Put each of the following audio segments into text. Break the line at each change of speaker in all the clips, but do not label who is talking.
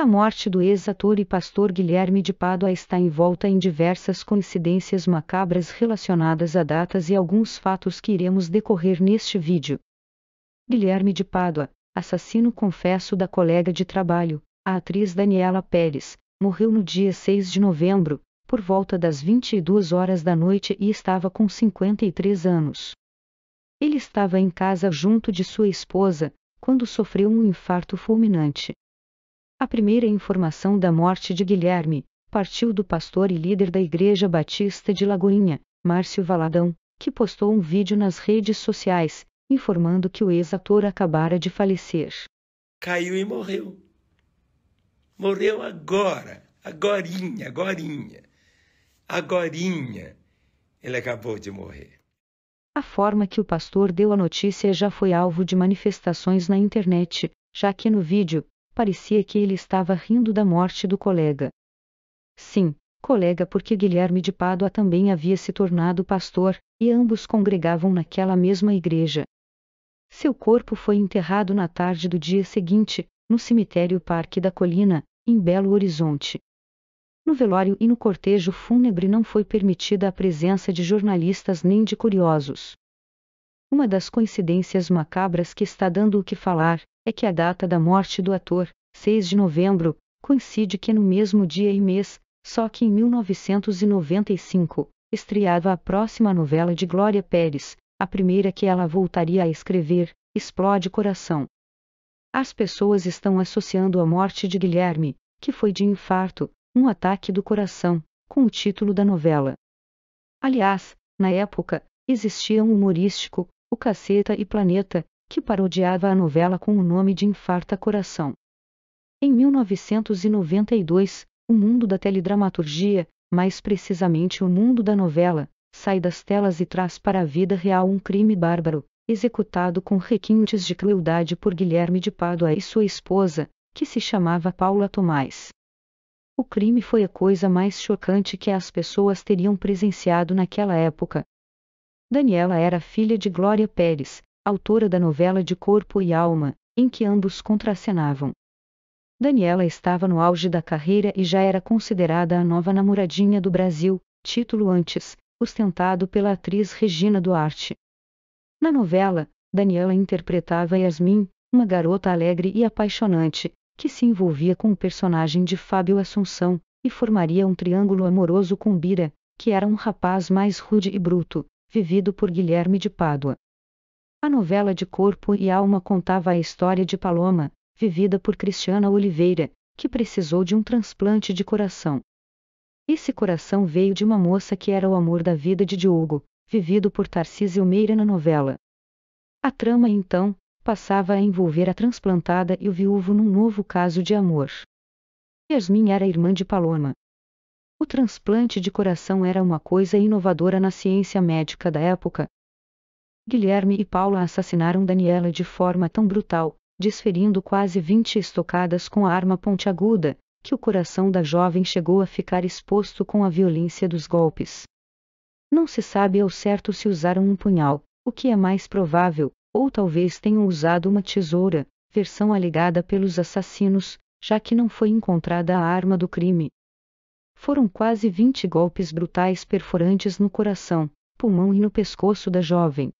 A morte do ex-ator e pastor Guilherme de Pádua está envolta em diversas coincidências macabras relacionadas a datas e alguns fatos que iremos decorrer neste vídeo. Guilherme de Pádua, assassino confesso da colega de trabalho, a atriz Daniela Pérez, morreu no dia 6 de novembro, por volta das 22 horas da noite e estava com 53 anos. Ele estava em casa junto de sua esposa, quando sofreu um infarto fulminante a primeira informação da morte de Guilherme partiu do pastor e líder da Igreja Batista de Lagoinha, Márcio Valadão, que postou um vídeo nas redes sociais, informando que o ex-ator acabara de falecer. Caiu e morreu. Morreu agora, agorinha, agorinha. Agorinha ele acabou de morrer. A forma que o pastor deu a notícia já foi alvo de manifestações na internet, já que no vídeo Parecia que ele estava rindo da morte do colega. Sim, colega, porque Guilherme de Pádua também havia se tornado pastor, e ambos congregavam naquela mesma igreja. Seu corpo foi enterrado na tarde do dia seguinte, no cemitério Parque da Colina, em Belo Horizonte. No velório e no cortejo fúnebre não foi permitida a presença de jornalistas nem de curiosos. Uma das coincidências macabras que está dando o que falar é que a data da morte do ator, 6 de novembro, coincide que no mesmo dia e mês, só que em 1995, estreava a próxima novela de Glória Pérez, a primeira que ela voltaria a escrever, Explode Coração. As pessoas estão associando a morte de Guilherme, que foi de infarto, um ataque do coração, com o título da novela. Aliás, na época, existiam humorístico, O Caceta e Planeta, que parodiava a novela com o nome de Infarta Coração. Em 1992, o mundo da teledramaturgia, mais precisamente o mundo da novela, sai das telas e traz para a vida real um crime bárbaro, executado com requintes de crueldade por Guilherme de Pádua e sua esposa, que se chamava Paula Tomás. O crime foi a coisa mais chocante que as pessoas teriam presenciado naquela época. Daniela era filha de Glória Pérez, autora da novela de Corpo e Alma, em que ambos contracenavam. Daniela estava no auge da carreira e já era considerada a nova namoradinha do Brasil, título antes, ostentado pela atriz Regina Duarte. Na novela, Daniela interpretava Yasmin, uma garota alegre e apaixonante, que se envolvia com o personagem de Fábio Assunção e formaria um triângulo amoroso com Bira, que era um rapaz mais rude e bruto, vivido por Guilherme de Pádua. A novela de Corpo e Alma contava a história de Paloma, vivida por Cristiana Oliveira, que precisou de um transplante de coração. Esse coração veio de uma moça que era o amor da vida de Diogo, vivido por Tarcísio Meira na novela. A trama, então, passava a envolver a transplantada e o viúvo num novo caso de amor. Yasmin era irmã de Paloma. O transplante de coração era uma coisa inovadora na ciência médica da época, Guilherme e Paula assassinaram Daniela de forma tão brutal, desferindo quase 20 estocadas com a arma pontiaguda, que o coração da jovem chegou a ficar exposto com a violência dos golpes. Não se sabe ao certo se usaram um punhal, o que é mais provável, ou talvez tenham usado uma tesoura, versão alegada pelos assassinos, já que não foi encontrada a arma do crime. Foram quase 20 golpes brutais perforantes no coração, pulmão e no pescoço da jovem,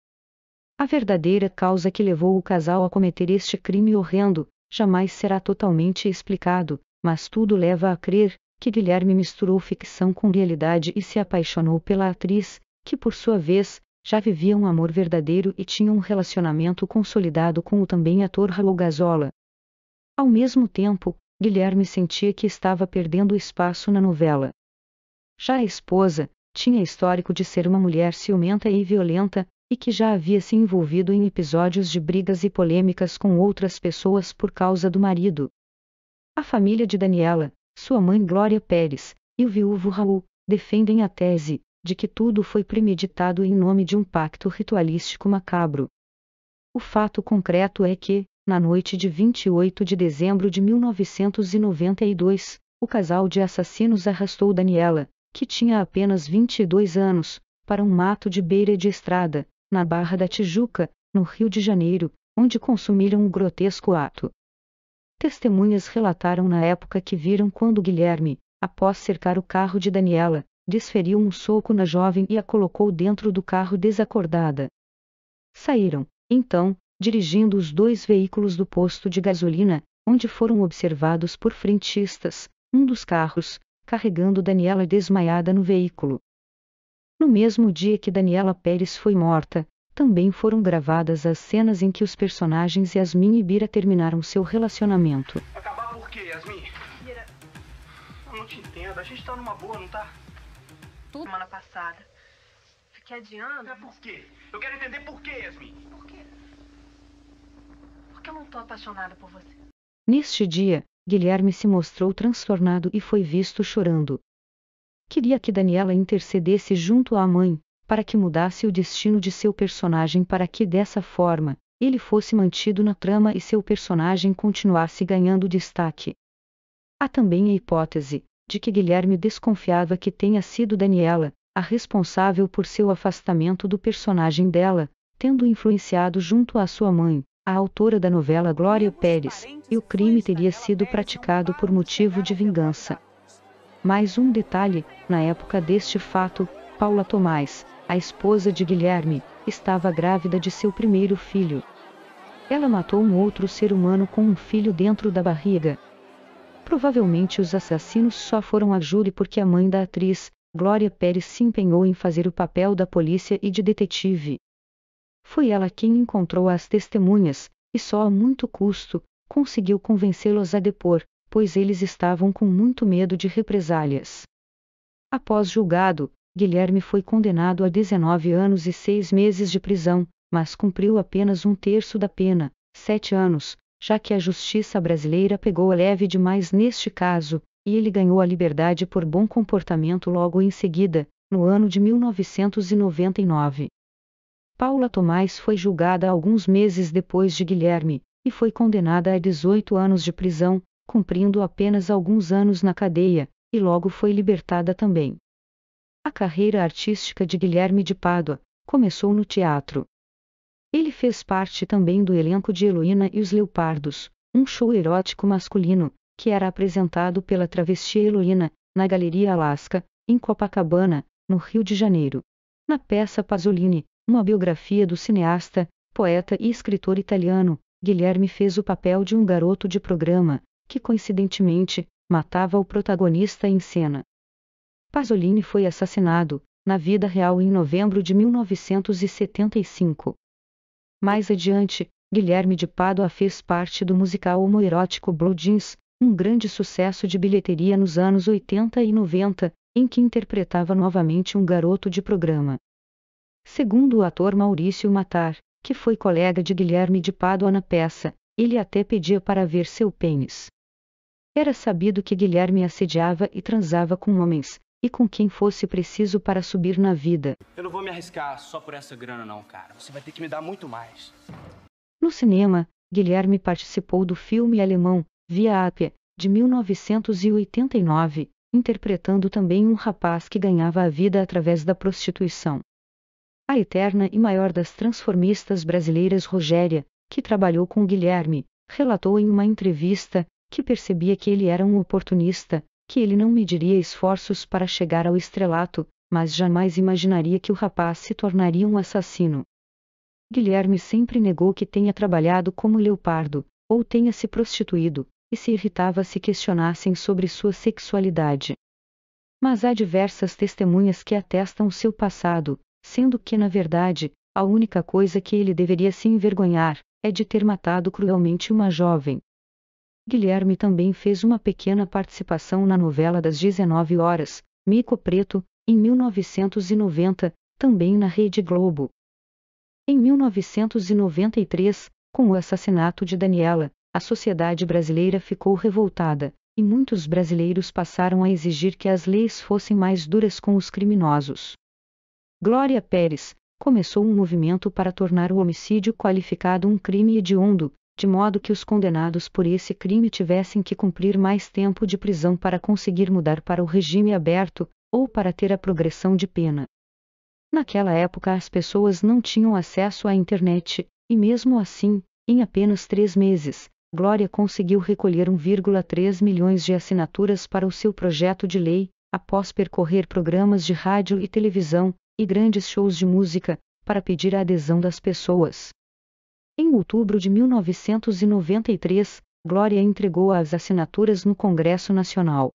a verdadeira causa que levou o casal a cometer este crime horrendo jamais será totalmente explicado, mas tudo leva a crer que Guilherme misturou ficção com realidade e se apaixonou pela atriz, que por sua vez já vivia um amor verdadeiro e tinha um relacionamento consolidado com o também ator Raul Gazola. Ao mesmo tempo, Guilherme sentia que estava perdendo espaço na novela. Já a esposa tinha histórico de ser uma mulher ciumenta e violenta, e que já havia se envolvido em episódios de brigas e polêmicas com outras pessoas por causa do marido. A família de Daniela, sua mãe Glória Pérez e o viúvo Raul defendem a tese de que tudo foi premeditado em nome de um pacto ritualístico macabro. O fato concreto é que, na noite de 28 de dezembro de 1992, o casal de assassinos arrastou Daniela, que tinha apenas 22 anos, para um mato de beira de estrada, na Barra da Tijuca, no Rio de Janeiro, onde consumiram um grotesco ato. Testemunhas relataram na época que viram quando Guilherme, após cercar o carro de Daniela, desferiu um soco na jovem e a colocou dentro do carro desacordada. Saíram, então, dirigindo os dois veículos do posto de gasolina, onde foram observados por frentistas, um dos carros, carregando Daniela desmaiada no veículo, no mesmo dia que Daniela Pérez foi morta, também foram gravadas as cenas em que os personagens Yasmin e Bira terminaram seu relacionamento. Acabar por quê, Yasmin? Bira, eu não te entendo. A gente tá numa boa, não tá? Tudo. Semana passada. Fiquei adiando. por quê? Eu quero entender por quê, Yasmin. Por quê? Porque eu não tô apaixonada por você. Neste dia, Guilherme se mostrou transtornado e foi visto chorando, queria que Daniela intercedesse junto à mãe, para que mudasse o destino de seu personagem para que dessa forma, ele fosse mantido na trama e seu personagem continuasse ganhando destaque. Há também a hipótese de que Guilherme desconfiava que tenha sido Daniela a responsável por seu afastamento do personagem dela, tendo influenciado junto à sua mãe, a autora da novela Glória Pérez, e o crime teria sido praticado por motivo de vingança. Mais um detalhe: na época deste fato, Paula Tomás, a esposa de Guilherme, estava grávida de seu primeiro filho. Ela matou um outro ser humano com um filho dentro da barriga. Provavelmente os assassinos só foram a júri porque a mãe da atriz, Glória Pérez, se empenhou em fazer o papel da polícia e de detetive. Foi ela quem encontrou as testemunhas, e só a muito custo, conseguiu convencê-los a depor, pois eles estavam com muito medo de represálias. Após julgado, Guilherme foi condenado a 19 anos e 6 meses de prisão, mas cumpriu apenas um terço da pena, 7 anos, já que a justiça brasileira pegou a leve demais neste caso, e ele ganhou a liberdade por bom comportamento logo em seguida, no ano de 1999. Paula Tomás foi julgada alguns meses depois de Guilherme, e foi condenada a 18 anos de prisão, cumprindo apenas alguns anos na cadeia, e logo foi libertada também. A carreira artística de Guilherme de Pádua começou no teatro. Ele fez parte também do elenco de Heloína e os Leopardos, um show erótico masculino, que era apresentado pela travesti Heloína, na Galeria Alaska, em Copacabana, no Rio de Janeiro. Na peça Pasolini, uma biografia do cineasta, poeta e escritor italiano, Guilherme fez o papel de um garoto de programa, que coincidentemente matava o protagonista em cena. Pasolini foi assassinado, na vida real em novembro de 1975. Mais adiante, Guilherme de Pádua fez parte do musical homoerótico Blue Jeans, um grande sucesso de bilheteria nos anos 80 e 90, em que interpretava novamente um garoto de programa. Segundo o ator Maurício Matar, que foi colega de Guilherme de Pádua na peça, ele até pedia para ver seu pênis. Era sabido que Guilherme assediava e transava com homens, e com quem fosse preciso para subir na vida. Eu não vou me arriscar só por essa grana, não, cara. Você vai ter que me dar muito mais. No cinema, Guilherme participou do filme alemão Via Ápia, de 1989, interpretando também um rapaz que ganhava a vida através da prostituição. A eterna e maior das transformistas brasileiras Rogéria, que trabalhou com Guilherme, relatou em uma entrevista que percebia que ele era um oportunista, que ele não mediria esforços para chegar ao estrelato, mas jamais imaginaria que o rapaz se tornaria um assassino. Guilherme sempre negou que tenha trabalhado como leopardo, ou tenha se prostituído, e se irritava se questionassem sobre sua sexualidade. Mas há diversas testemunhas que atestam seu passado, sendo que, na verdade, a única coisa que ele deveria se envergonhar é de ter matado cruelmente uma jovem. Guilherme também fez uma pequena participação na novela das 19 horas, Mico Preto, em 1990, também na Rede Globo. Em 1993, com o assassinato de Daniela, a sociedade brasileira ficou revoltada, e muitos brasileiros passaram a exigir que as leis fossem mais duras com os criminosos. Glória Pérez começou um movimento para tornar o homicídio qualificado um crime hediondo, de modo que os condenados por esse crime tivessem que cumprir mais tempo de prisão para conseguir mudar para o regime aberto, ou para ter a progressão de pena. Naquela época as pessoas não tinham acesso à internet, e mesmo assim, em apenas três meses, Glória conseguiu recolher 1,3 milhões de assinaturas para o seu projeto de lei, após percorrer programas de rádio e televisão, e grandes shows de música, para pedir a adesão das pessoas. Em outubro de 1993, Glória entregou as assinaturas no Congresso Nacional.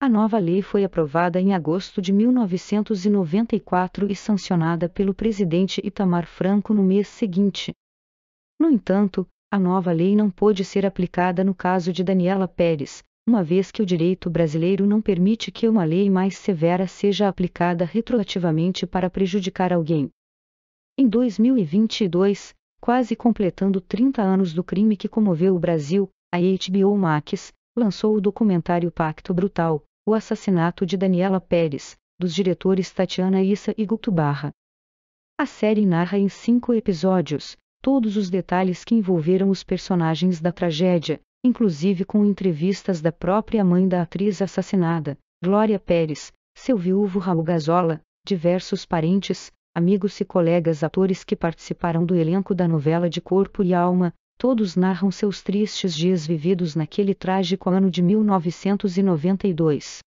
A nova lei foi aprovada em agosto de 1994 e sancionada pelo presidente Itamar Franco no mês seguinte. No entanto, a nova lei não pôde ser aplicada no caso de Daniela Pérez, uma vez que o direito brasileiro não permite que uma lei mais severa seja aplicada retroativamente para prejudicar alguém. Em 2022, quase completando 30 anos do crime que comoveu o Brasil, a HBO Max lançou o documentário Pacto Brutal, o assassinato de Daniela Pérez, dos diretores Tatiana Issa e Guto Barra. A série narra em cinco episódios todos os detalhes que envolveram os personagens da tragédia, inclusive com entrevistas da própria mãe da atriz assassinada, Glória Pérez, seu viúvo Raul Gazola, diversos parentes, amigos e colegas atores que participaram do elenco da novela de Corpo e Alma, todos narram seus tristes dias vividos naquele trágico ano de 1992.